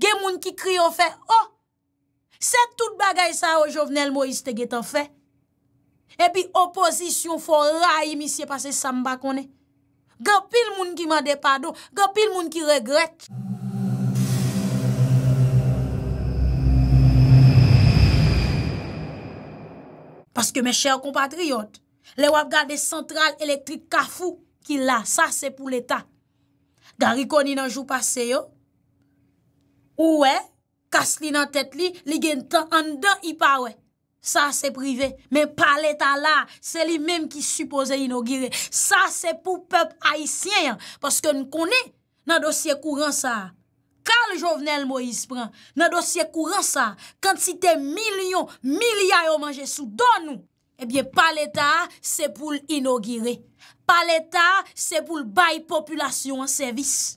Gen moun ki kri yon fe, oh! Se tout bagay sa yo jovenel mo yiste ge tan fe. E pi opozisyon fo ray misye pase samba konen. Gan pil moun ki mande pado, gan pil moun ki regrete. Paske me chè yon kompatriyot, le wap gade sentral elektrik kafou ki la, sa se pou l'Etat. Gan rikoni nan jou pase yo, Ouè, kast li nan tèt li, li gen tan an dan i pa wè. Sa se prive. Men pal etat la, se li menm ki supose inogire. Sa se pou pep haisyen, paske nou konè nan dosye kouran sa. Kal jovenel mo yis pran, nan dosye kouran sa, kantite milyon, milyay o manje sou don nou, ebyen eh pal etat se pou l'inogire. Pal etat se pou l'bay populyasyon an servis.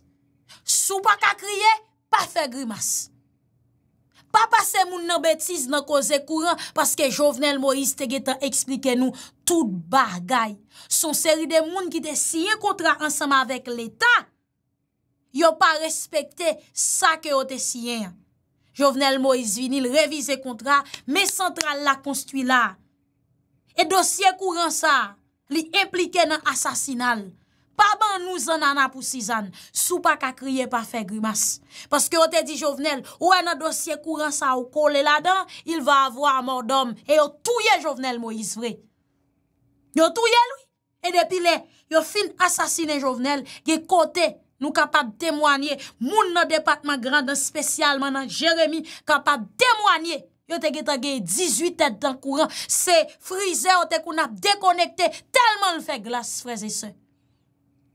Sou pa kakriye, Pa fe grimas. Pa pase moun nan betis nan koze kouran paske Jovenel Moïse te getan eksplike nou tout bagay. Son seri de moun ki te siyen kontra ansama vek l'Etat yo pa respekte sa ke yo te siyen. Jovenel Moïse vinil revize kontra me sentral la konstuila. E dosye kouran sa li implike nan asasinal. Baban nou zanana pou si zan, sou pa ka kriye pa fe grimas. Paske yo te di Jovenel, ou en a dosye kouran sa ou kole la dan, il va avwa a mordom, e yo touye Jovenel Moïse Vre. Yo touye lwi, e depi le, yo fin asasine Jovenel, ge kote nou kapap demwanye, moun nan departman grandan spesyal manan Jeremie, kapap demwanye, yo te ge tagye 18 et dan kouran, se frize yo te koun ap dekonekte, telman lfe glas freze se.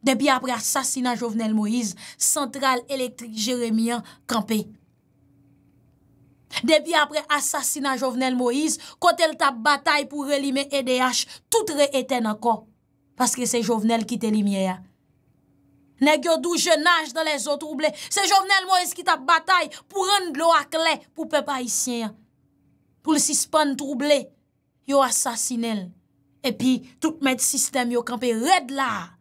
Depi apre asasina Jovenel Moïse, Sentral Elektrik Jeremia kampe. Depi apre asasina Jovenel Moïse, kote l tap batay pou relime EDH, tout re-eten anko, paske se Jovenel ki te limye ya. Negyo dou je nage dan le zo trouble, se Jovenel Moïse ki tap batay pou rend lo akle pou pepa isyen ya. Pou l sispan trouble, yo asasine l. Epi, tout med sistem yo kampe red la.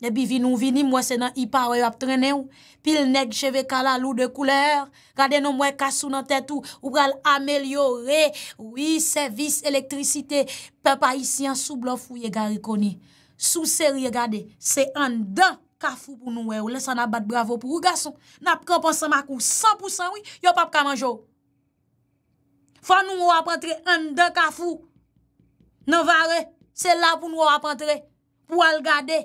Nebi vi nou vini mwese nan ipa e wè ap trene ou. Pil neg cheve kalalou de kouleur. Gade nou mwè kasou nan tèt ou. Ou pral amelyore. Ou yi servis elektrisite. Pe pa yi si an sou blou fou ye gari koni. Sou seri e gade. Se an dan kafou pou nou wè e ou. Lesan ap bat bravo pou ou gason. Nap komponsan makou 100% ou. Yo pap kamanjou. Fwa nou mwè ap entre an dan kafou. Non vare. Se la pou nou ap entre. Pou al gade.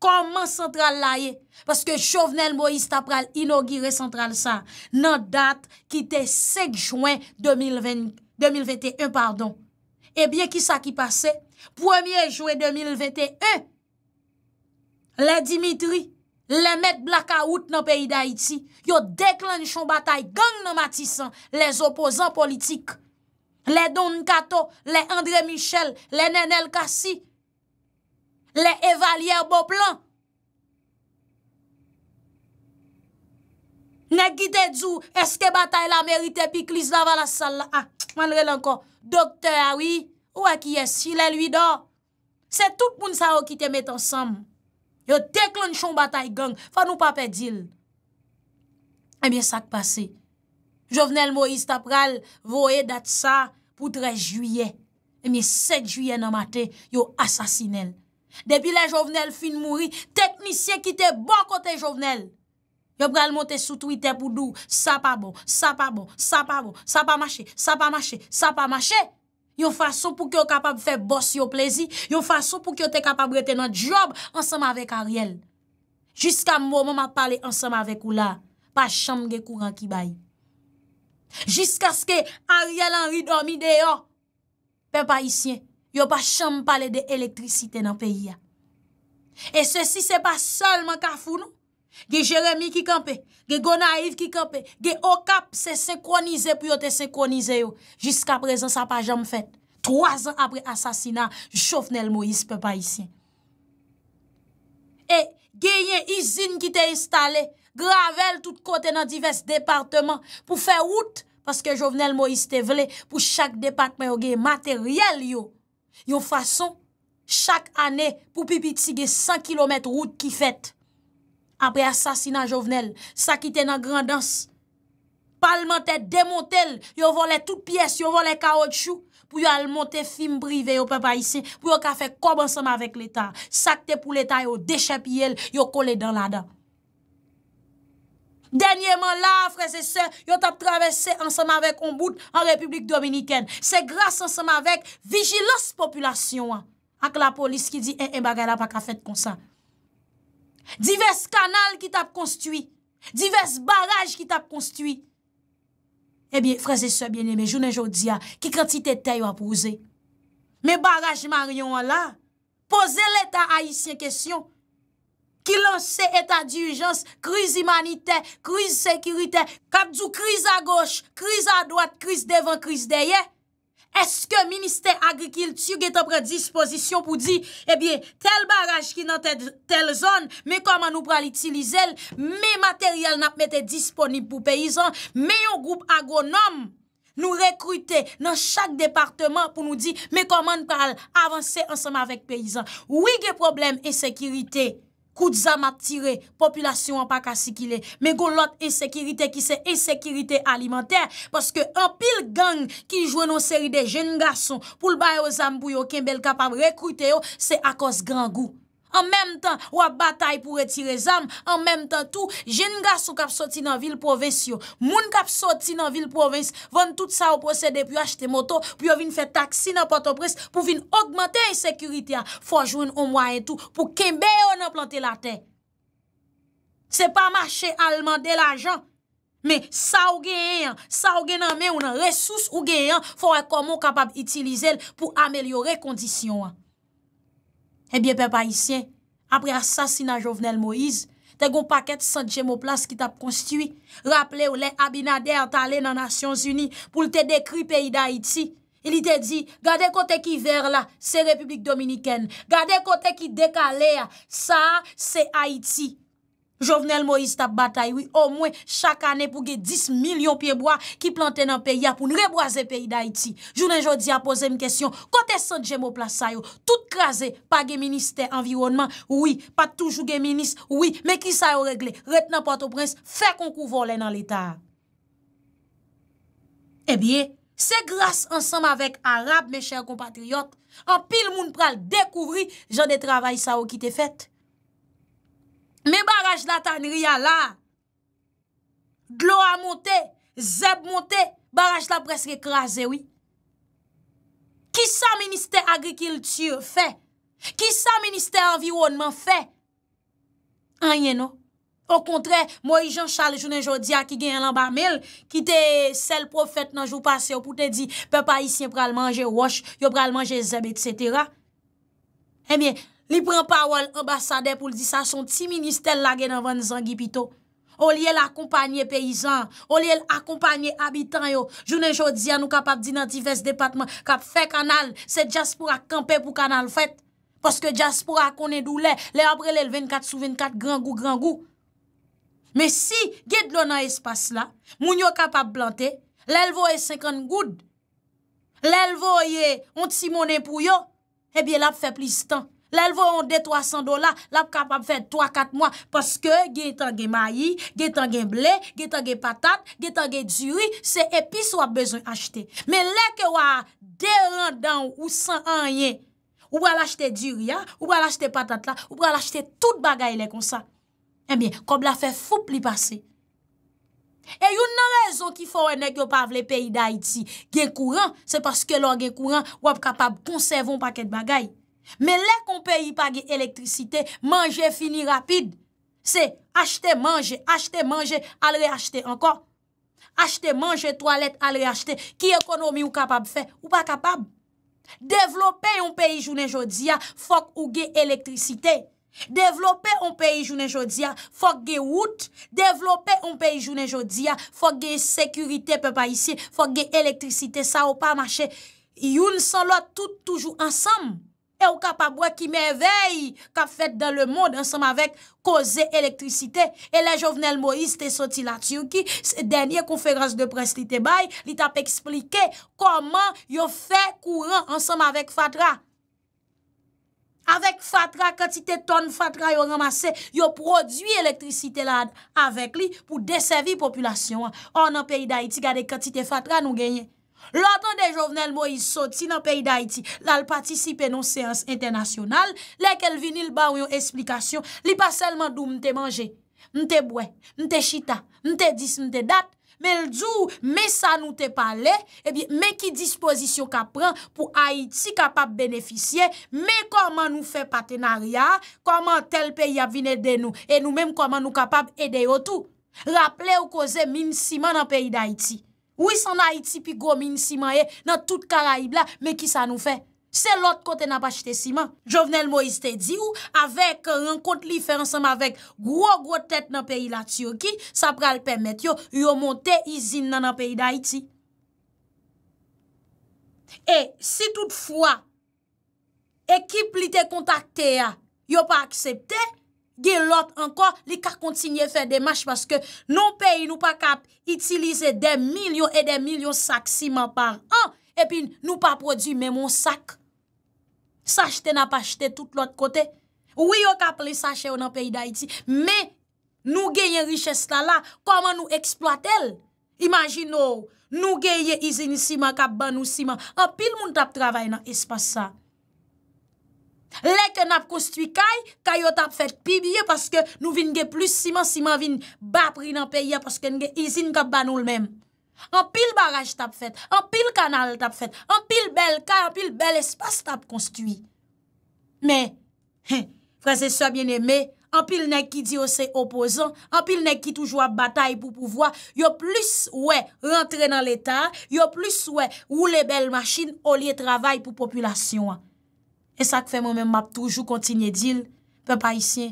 Koman Sentral la ye? Paske Chauvenel Moïse Tapral inogire Sentral sa, nan dat ki te 7 Jouen 2021. Ebyen ki sa ki pase? Premier Jouen 2021, la Dimitri, la Met Blakaout nan peyi Daïti, yo deklan chon batay gang nan Matisan, les opposants politiques, le Don Nkato, le André Michel, le Nenel Kassi, Le evalier bo plan. Nè gite djou, eske batay la merite, pi klis la vala sal la an. Man re lanko, dokte awi, ou a ki yesi, le lwido. Se tout moun sa o ki te met ansam. Yo tek loun chon batay gang, fa nou pa pedil. E mi sak pase. Jovenel Moïse Tapral, voye dat sa, poutre juye. E eh mi set juye nan mate, yo asasinel. Depi la jovenel fin mouri, teknisye ki te bon kote jovenel. Yon pral monte sou tu ite pou dou, sa pa bon, sa pa bon, sa pa bon, sa pa mache, sa pa mache, sa pa mache. Yon fason pou ki yo kapab fè boss yo plezi, yon fason pou ki yo te kapab rete nan job ansam avèk Ariel. Jiska mwom a pale ansam avèk ou la, pa chanm ge kouran ki bayi. Jiska skè Ariel anri dormi deyo, pe pa isyen. Yo pa chanm pale de elektrisite nan peyi ya. E se si se pa sol man ka founou. Ge Jeremie ki kampe, ge Gonaif ki kampe, ge Okap se sekronize pou yo te sekronize yo. Jiska prezant sa pa jam fèt. Troazan apre asasina, Jovenel Moïse pe pa isyen. E genye izine ki te installe, gravelle tout kote nan divers departement pou fe wout, paske Jovenel Moïse te vle, pou chak departement yo ge materyel yo. Yo fason, chak anè pou pipi tsige 100 km route ki fèt, apre asasina jovenel, sakite nan grandans, palman tè demontel, yo volè tout piès, yo volè kaotchou, pou yo al montè film brivé yo pepa isè, pou yo ka fè kobansama vek l'Etat, sakte pou l'Etat yo dechè pièl, yo kole dan lada. Denye man la, eh, eh, eh freze se, yo tap travese ansama vek ombout an Republik Dominiken. Se grase ansama vek vigilos populasyon an. Ak la polis ki di, e, e, bagay la pa ka fet konsan. Dives kanal ki tap konstui. Dives baraj ki tap konstui. Ebyen, freze se, bienyeme, jounen joudia, ki kantite te yo apouze. Me baraj maryon an la, pose letan haisyen kesyon. ki lanse etat dirijans, kriz imanite, kriz sekirite, kap djou kriz a goch, kriz a doat, kriz devan, kriz deye, eske minister agrikil tsyou ge te pren disposisyon pou di, ebyen, tel baraj ki nan tel zon, me koman nou pral itilize l, me materyal nap mette disponib pou peyizan, me yon group agronom nou rekrute nan chak departement pou nou di, me koman pral avanse ansama vek peyizan. Ouye ge problem e sekirite, kout zam ap tire, populasyon an pa kasi ki le, men kon lot esekirite, ki se esekirite alimenter, paske an pil gang, ki jwen an seri de jen gason, pou l baye o zambou yo, ken bel kapab rekwite yo, se akos gangou. An menm tan, wap batay pou retire zam, an menm tan tou, jen gas ou kap soti nan vil provensyon, moun kap soti nan vil provensyon, van tout sa ou prosede pou achete moto, pou yo vin fè taksi nan potopres, pou vin augmente yi sekurite a, fwa jwen ou mwa en tou, pou kembe yo nan plante la te. Se pa mache alman de la jan, me sa ou genyen, sa ou genyen men ou nan resous ou genyen, fwa re komon kapab itilize l pou amelyore kondisyon an. Ebyen eh pe pa isyen, apre asasina Jovenel Moïse, te goun paket San Jemoplas ki tap konstiwi, raple ou le abinade atale nan Asyons Uni pou lte dekri peyi da Iti. Ili te di, gade kote ki ver la, se Republik Dominiken, gade kote ki dekale ya, sa se Iti. Jovenel Moïse tap bata ywi, o mwen chaka anè pou ge 10 milyon pieboa ki plante nan peyi apoun, reboase peyi da iti. Jounen jodi a pose m kesyon, kote san djemo plas sayo, tout krasè, pa gen minister environnement, woui, pa toujou gen minister, woui, men ki sayo regle, retenan pato prens, fe kon kou volen nan l'Etat. E eh bie, se grase ansam avèk Arab, men chèr kompatriot, an pil moun pral, dekouvri, jan de travay sa ou ki te fèt. Me baraj la tanri ya la, glo a monte, zeb monte, baraj la pres rekra zewi. Ki sa minister agrikiltiyo fe? Ki sa minister environman fe? Anye nou? Ou kontre, moi jan Charles Jounen Jodia ki gen yon lamba mil, ki te sel profet nan jou pase ou pou te di, pe pa yisye pral manje wosh, yo pral manje zeb, etc. Emyen, eh Li pren pa wè l'ambassade pou l'di sa son ti ministèl la gen avan zangipito. O li el akompanyè peyizan, o li el akompanyè abitan yo. Jounen jodi an nou kapap di nan divers depatman, kap fè kanal, se jaspura kampe pou kanal fèt. Paske jaspura konen dou lè, lè apre lè 24 sou 24, gran gou, gran gou. Me si gèd lò nan espas la, moun yo kapap blante, lè lvo e 50 goud. Lè lvo yè, moun ti mounen pou yo, e eh bi lè ap fè plis tan. Lè lvo yon de 300 dola, lè ap kapab fè 3-4 mwa. Paske gen tan gen mayi, gen tan gen blè, gen tan gen patat, gen tan gen djuri, se epis wap bezon achete. Men lè ke wap de randan ou 100 an yen, wap wap achete djuria, wap wap achete patat la, wap wap achete tout bagay lè konsa. Emyen, eh kob la fè foup li pase. E yon nan rezon ki fò wè nek yo pav le peyi da Haiti gen kouran, se paske lò gen kouran wap kapab konservon paket bagay. Men lè kon peyi pa ge elektrisite, manje fini rapide. Se, achte manje, achte manje, alre achte ankon. Achte manje, toalet alre achte. Ki ekonomi ou kapab fe? Ou pa kapab? Devlope yon peyi jounen jodia, fok ou ge elektrisite. Devlope yon peyi jounen jodia, fok ge wout. Devlope yon peyi jounen jodia, fok ge sekurite pe pa isi. Fok ge elektrisite, sa ou pa mache. Youn san lò tout toujou ansam. E ou kap ap wè ki mè vey kap fèt dan lè mòd ansèm avèk kozè elektricité. E lè jovenel Moïse te soti la tion ki, denye konferans de pres li te bay, li tap eksplike koman yo fè kouran ansèm avèk fatra. Avèk fatra, kati te ton fatra yo ramase, yo prodwi elektricité la avèk li pou desèvi populasyon. An an peyi da iti gade kati te fatra nou genye. Lantan de jovenel mo yi soti nan peyi d'Haïti, lal patisipe nou seans internasyonal, lè ke l vini l ba ou yon esplikasyon, li pa selman d'ou mte manje, mte bwe, mte chita, mte dis, mte dat, mè l djou, mè sa nou te pale, eh mè ki dispozisyon ka pran pou Haïti kapap beneficye, mè koman nou fe patenarya, koman tel peyi ap vine den nou, e nou mèm koman nou kapap ede yo tou, raple ou koze min siman nan peyi d'Haïti. Ou isan na Haiti pi gomine siman e nan tout karaib la, me ki sa nou fe? Se lot kote nan pa chite siman. Jovenel Moise te di ou, avek euh, renkont li fe ansama vek gwo gwo tet nan peyi la tiyo ki, sa pral pemet yo, yo monte izin nan nan peyi na Haiti. E, si toutfwa, ekip li te kontakte ya, yo pa aksepte, Gen lot anko li ka kontinye fè demache paske nou peyi nou pa kap itilize de milyon e de milyon sak siman par an, epi nou pa produ men mon sak. Sache te na pa chete tout l'ot kote. Ou yo kap li sache ou nan peyi da iti, me nou genye riches la la koman nou eksploat el. Imagin nou, nou genye izini siman kap banou siman, apil moun tap travay nan espasa. Lè ke nap konstwi kay, kay yo tap fèt pi biye paske nou vin gen plus siman-siman vin bap rin an peye paske gen gen izin kap ban ou l'mem. An pil baraj tap fèt, an pil kanal tap fèt, an pil bel ka, an pil bel espas tap konstwi. Mè, fraseswa bien emè, an pil nek ki di yo se opozan, an pil nek ki toujwa batay pou pouvoa, yo plus wè rentre nan l'Etat, yo plus wè ou le bel machin ou liye travay pou populasyon an. E sa k fè mè mè m ap toujou kontinye dil, pè pa isyen,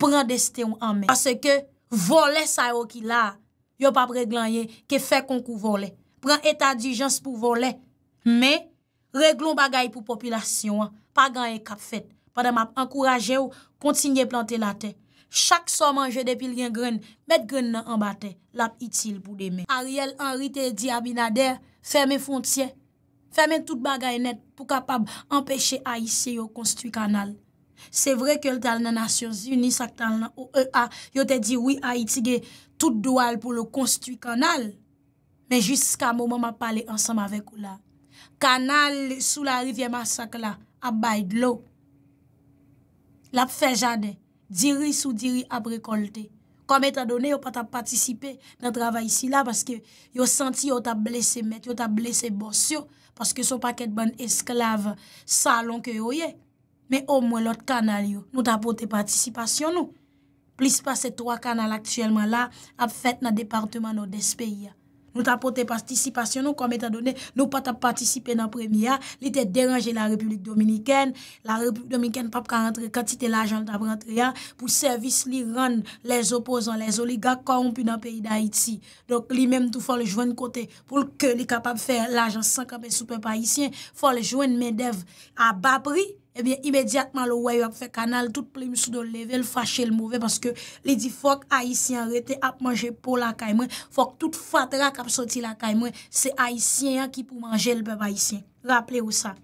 pran destè ou amè. Pase ke vole sa yo ki la, yo pap reglanye ke fè konkou vole. Pran etat dijans pou vole, mè reglon bagay pou populasyon, pa ganye kap fèt. Padè m ap ankoraje ou kontinye plante la te. Chak so manje depil gen gren, met gren nan ambate, lap itil pou demè. Ariel Henri te di abinader, fè mè fontyè. Fè men tout bagay net pou kapab empèche Aïsye yo konstuit kanal. Se vre ke l tal nanasyon zuni sak tal nan ou e a, yo te di wii Aïsye ge tout doual pou lo konstuit kanal. Men jiska mou mou mwa pale ansam avek ou la. Kanal sou la rivye masak la, ap bayd lo. Lap fè jade, diri sou diri ap rekolte. Kome ta done yo pata patisipe nan travay isi la paske yo senti yo ta blese met, yo ta blese bos yo paske yo son pa ket ban esklav sa lon ke yo ye. Me o mwen lot kanal yo, nou ta pote patisipasyon nou. Plis pa se 3 kanal aktiyelman la ap fet nan departman nou des peyi ya. Nou tapote patisipasyon nou, kom etadone nou patap patisipe nan premia, li te deranje la republik dominiken, la republik dominiken pap ka rentre, katite l'ajan tap rentre ya, pou servis li ran les opozan, les oliga, ka oum pu nan peyi d'Haïti. Dok li menm tou fòl jouen kote, pou l'ke li kapap fè l'ajan san kapè soupe païsyen, fòl jouen mè dev a bapri. Ebyen, eh imediatman lo wayo ap fe kanal, tout plim sou do level fache l mouve, paske li di fok Aisyen rete ap manje pou la kaymwen, fok tout fatra kap soti la kaymwen, se Aisyen yan ki pou manje l bev Aisyen. Raple ou sa.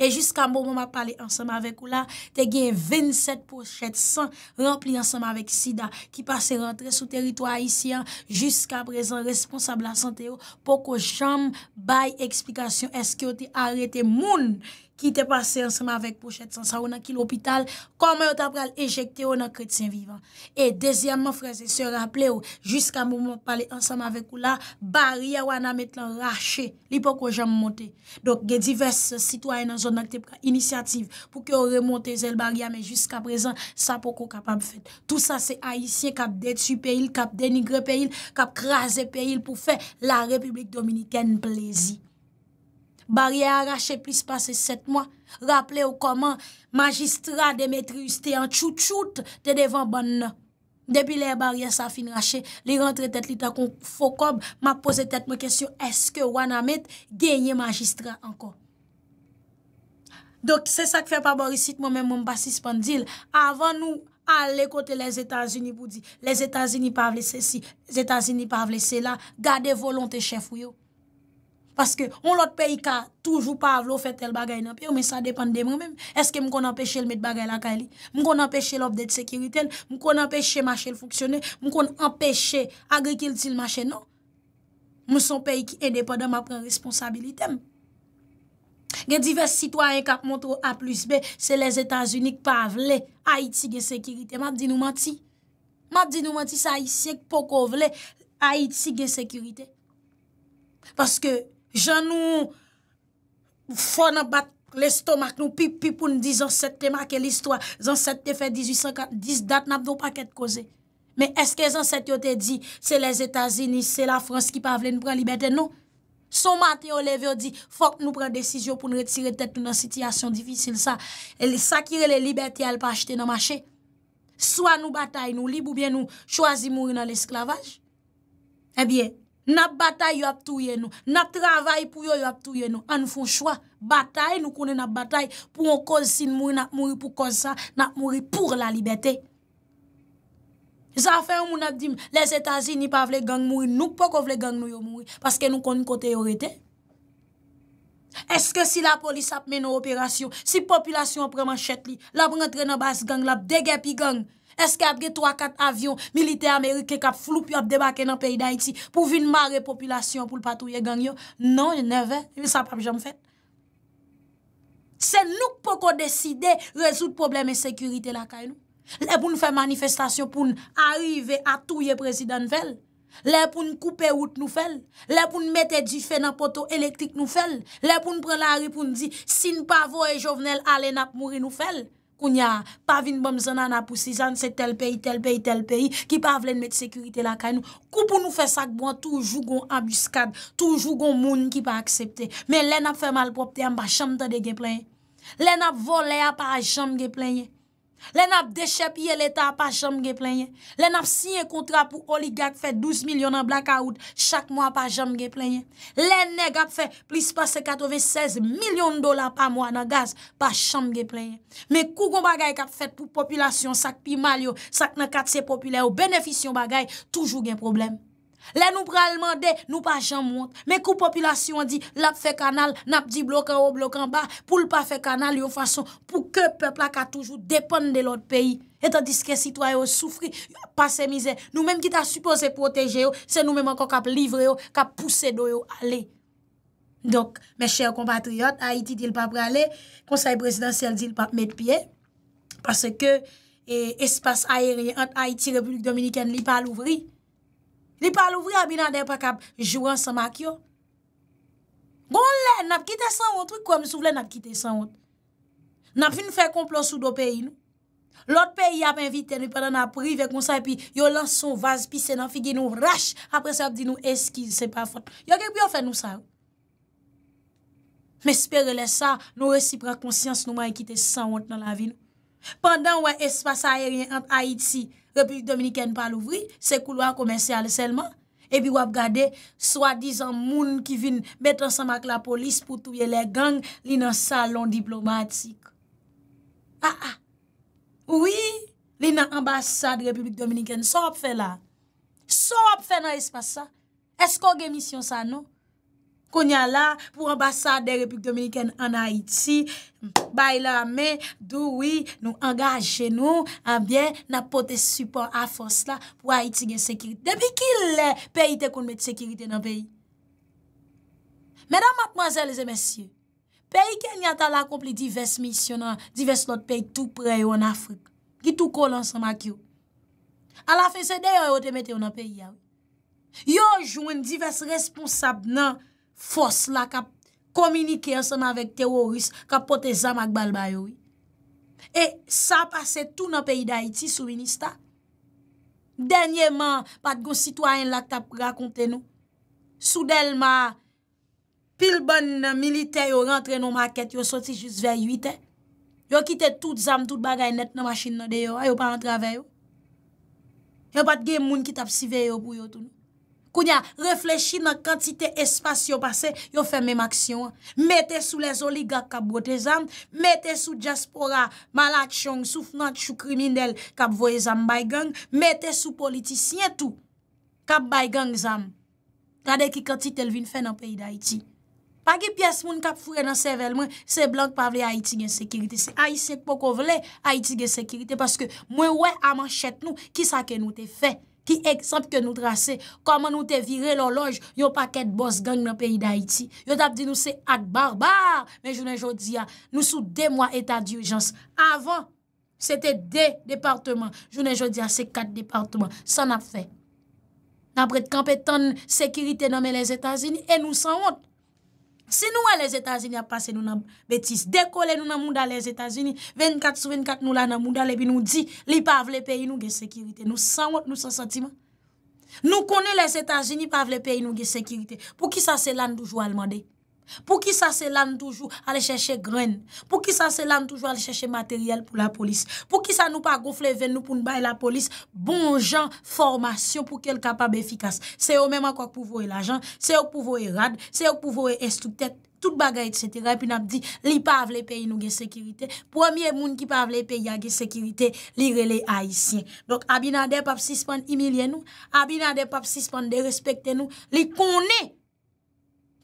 E jiska mou mou mwa pale ansama vek ou la, te gen 27 pochete san, rempli ansama vek Sida, ki pase rentre sou teritwa Aisyen, jiska prezen responsable la sante yo, poko chanm bay eksplikasyon, eske yo te arete moun, ki te pase ansama vek pochet san sa ou nan kil opital, koman yo ta pral ejekte ou nan kredsyen vivan. E, dezyanman freze, se rapple ou, jiska mou moun pale ansama vek ou la, bariya wana met lan rache, li pou kon jan mou monte. Dok, gen divers sitwany nan zon nan te pral inisyative, pou ke ou remonte zel bariya, men jiska prezan, sa pou kon kapab fete. Tou sa se aisyen kap detu peil, kap denigre peil, kap kraze peil pou fe la Republik Dominiken plezi. barye a rache plis pase 7 mwa, rappele ou koman, magistra Demetrius te an chout chout, te devan ban nan. Depi le barye sa fin rache, li rentre tet li ta kon fokob, ma pose tet mwen kesyon, eske wana met genye magistra ankon? Dok se sa ke fe pa borisit, mwen mwen mwen basi spandil, avan nou ale kote les Etats-Unis, pou di, les Etats-Unis pa vlese si, les Etats-Unis pa vlese la, gade volonte chef ou yo. Paske, on lot peyi ka toujou pa avlo fetel bagay nan peyo, men sa depan de moun men. Eske moun kon apeshe l met bagay la ka li? Moun kon apeshe l obdet sekiriten? Moun kon apeshe machel foksyone? Moun kon apeshe agrikiltil machen? Non. Moun son peyi ki en depan dan ma pren responsabilitem. Gen divers sitwa en kap montro a plus be, se les Etans unik pa avle, Haiti gen sekirite. Mat di nou mati? Mat di nou mati sa yisek poko avle Haiti gen sekirite. Paske, jan nou fò nan bat lè stòmak nou, pi pou nou di zan sète te makè l'histoire, zan sète te fè 1850, dat nan ap do pakèt koze. Mè eske zan sète yo te di, se lè Zetazini, se la Frans ki pa vle nou pran libetè, non. nou. Son matè yo leve yo di, fòk nou pran desisyon pou nou retire tèt nou nan sitiyasyon divisil sa. El sakire le libetè el pa achete nan machè. Swa nou batay nou, li bou bien nou, chwazi mou yon nan l'esklavaj, e eh biye, Nap batay yo ap touye nou, nap travay pou yo yo ap touye nou, an foun chwa. Batay nou konen ap batay pou an kol sin moui, nap moui pou kol sa, nap moui pou la libetè. Zafè ou moun ap di m, les Etasie ni pa vle gang moui, nouk po kon vle gang nou yo moui, paske nou kon kote yore te. Eske si la polis ap men nou operasyon, si populasyon ap preman chet li, lap rentre nan bas gang, lap degè pi gang. Eske ap ge 3-4 avyon milite Amerike kap floup yop debake nan peyda iti pou vin mare populasyon pou l patouye gangyo. Non, yon neve, yon sapap jom fè. Se nouk pou kon deside rezout probleme sekurite la kay nou. Lè pou nou fè manifestasyon pou nou arrive atouye prezident nou fèl. Lè pou nou koupe wout nou fèl. Lè pou nou mette di fè nan poto elektrik nou fèl. Lè pou nou pren la ripoun di sin pa voye jovenel alen ap mouri nou fèl. Kounya, pa vin bom zonan apousizan, se tel peyi, tel peyi, tel peyi, ki pa avlen met sekurite lakay nou. Kou pou nou fe sakboan, toujougon ambiskad, toujougon moun ki pa aksepte. Men lè nap fe malpwopte yon pa chanm ta de geplenye. Lè nap vole a pa chanm geplenye. Len ap deshe piye l'Etat pa jam ge plenye, len ap sinye kontra pou oligak fet 12 milyon an blakaout chak mwa pa jam ge plenye, len ne gap fet plus passe 96 milyon dola pa mwa nan gaz pa jam ge plenye, me kougon bagay kap fet pou populasyon sak pi malyo, sak nan katsye populè ou benefisyon bagay toujou gen probleme. Le nou pralman de nou pa jan moun Me kou populasyon di lap fe kanal Nap di blokan ou blokan ba Poul pa fe kanal yo fason Pou ke pepla ka toujou depan de lot peyi Etan diske sitwayo soufri Yo pa se mizè Nou menm ki ta supose proteje yo Se nou menm ankon kap livre yo Kap pousse do yo ale Donk me chèr compatriot Haiti di l pa prale Konsay presidansel di l pa met pye Pase ke eh, espas aere Ante Haiti republik dominiken li pa louvri Li pa louvri a binande pa kap juran sa mak yo. Gon lè, nap kite san ot wik kwa, misou vle nap kite san ot. Nap fin fè komplo sou do peyi nou. Lot peyi ap invite, ni padan ap prive konsay pi, yo lanson vaz pi, senan figye nou rash, apre se ap di nou eskize, se pa fote. Yo genp yo fè nou sa yo. Me spere lè sa, nou resipra konsyans nouman kite san ot nan la vi nou. Pandan wè espasa eryen ant Aiti, Republik Dominiken pa louvri, se kouloan komensyal selman. E bi wap gade, swa dizan moun ki vin bet ansama k la polis pou touye le gang li nan salon diplomatik. Ha ah, ah. ha, oui, li nan ambasade Republik Dominiken, so wap fè la. So wap fè nan espasa, esko gemisyon sa nou? konya la pou ambasade de Republik Dominikèn an Haïti, bay la men, douwi nou angaje nou, an bien, nan pote support a fos la pou Haïti gen sekirite. Depi ki le peyi te kon met sekirite nan peyi? Mèdam matmazèl e zè mèsyè, peyi ken yata lakompli divès misyonan, divès not peyi tou preyo an Afrik, ki tou kol ansan mak yo. A la fe se deyo yo te met yo nan peyi ya. Yo jouen divès responsab nan, Fos la kap komunike yon seman vek teroris kap pote zam ak balba yoy. E sa pase tou nan peyi da iti sou ministan. Denyeman pat goun sitwanyen la tap rakonte nou. Soudel ma pil bon milite yon rentre nou market yon soti jous vek yoy te. Yon kite tout zam tout bagay net nan masjin nan de yon. Ayo pa antrave yon. Ayo pat gen moun ki tap sive yon pou yon tou nou. Koun ya reflechi nan kantite espasyon pase, yo fè mèm aksyon. Mete sou le zoli gag kap wote zan, mete sou diaspora, malakchong, soufnat, chou krimindel, kap voye zan baygang, mete sou politisyen tou, kap baygang zan. Kade ki kantite el vin fè nan peyi d'Haïti. Pagi pias moun kap fure nan sevelman, se blanke pa vle Haïti gen sekirite. Se Haïti sek poko vle, Haïti gen sekirite, paske mwen wè aman chet nou, ki sa ke nou te fè. Ki eksemp ke nou trase, koman nou te vire loloj, yo paket bos gang nan peyi da iti. Yo tap di nou se ak barbar, men jounen jodia, nou sou de mwa etat di urjans. Avan, se te de departement, jounen jodia se kat departement, san ap fe. Napre te kampe ton sekirite nan men les Etats-Unis, e nou san ont. Se nou a les Etats-Unis a pase nou nan betis, dekole nou nan moun dan les Etats-Unis, 24 sou 24 nou la nan moun dan lebi nou di, li pa avle peyi nou gen sekirite. Nou san wot nou san satima. Nou konen les Etats-Unis pa avle peyi nou gen sekirite. Pou ki sa se lan doujou alman dey? Pou ki sa se lan toujou alè chèche grene Pou ki sa se lan toujou alè chèche materyèl pou la polis Pou ki sa nou pa gonfle ven nou pou n'bay la polis Bon jan, formasyon pou kel kapab efikas Se yo menman kwa pou vowe l'ajan Se yo pou vowe rad Se yo pou vowe estuptet Tout bagay et setera Epi nap di li pa avle peyi nou gen sekirite Premier moun ki pa avle peyi a gen sekirite Li rele a isi Donk abina de pap sispan imilye nou Abina de pap sispan de respekte nou Li konè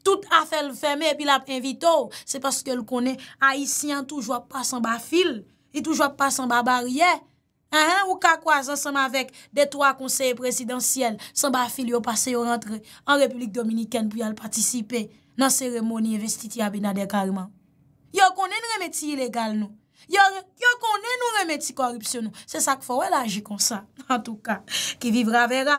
Tout a fèl fèmè, pi la p'invite ou, se paske l konè Aisyen toujwa pa san ba fil, e toujwa pa san ba barye. Ou kakwa, zan san ma vek de toa konseye presidenciel, san ba fil yo pase yo rentre an Republik Dominikèn pou yal patisipe nan seremoni vestiti abina de karma. Yo konè nou remeti ilegal nou, yo konè nou remeti korupsyon nou, se sa k fò wè la aji kon sa, an tou ka, ki vivra vera.